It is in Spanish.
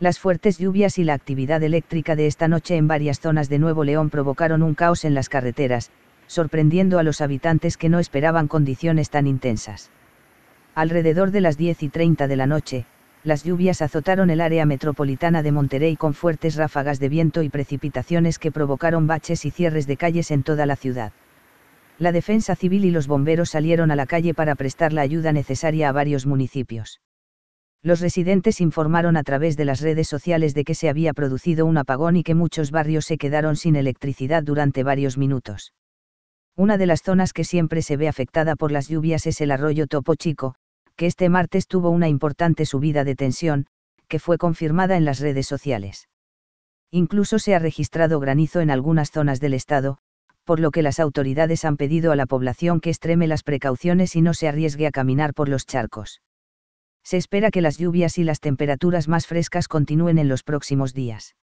Las fuertes lluvias y la actividad eléctrica de esta noche en varias zonas de Nuevo León provocaron un caos en las carreteras, sorprendiendo a los habitantes que no esperaban condiciones tan intensas. Alrededor de las 10 y 30 de la noche, las lluvias azotaron el área metropolitana de Monterrey con fuertes ráfagas de viento y precipitaciones que provocaron baches y cierres de calles en toda la ciudad. La defensa civil y los bomberos salieron a la calle para prestar la ayuda necesaria a varios municipios los residentes informaron a través de las redes sociales de que se había producido un apagón y que muchos barrios se quedaron sin electricidad durante varios minutos. Una de las zonas que siempre se ve afectada por las lluvias es el arroyo Topo Chico, que este martes tuvo una importante subida de tensión, que fue confirmada en las redes sociales. Incluso se ha registrado granizo en algunas zonas del estado, por lo que las autoridades han pedido a la población que extreme las precauciones y no se arriesgue a caminar por los charcos se espera que las lluvias y las temperaturas más frescas continúen en los próximos días.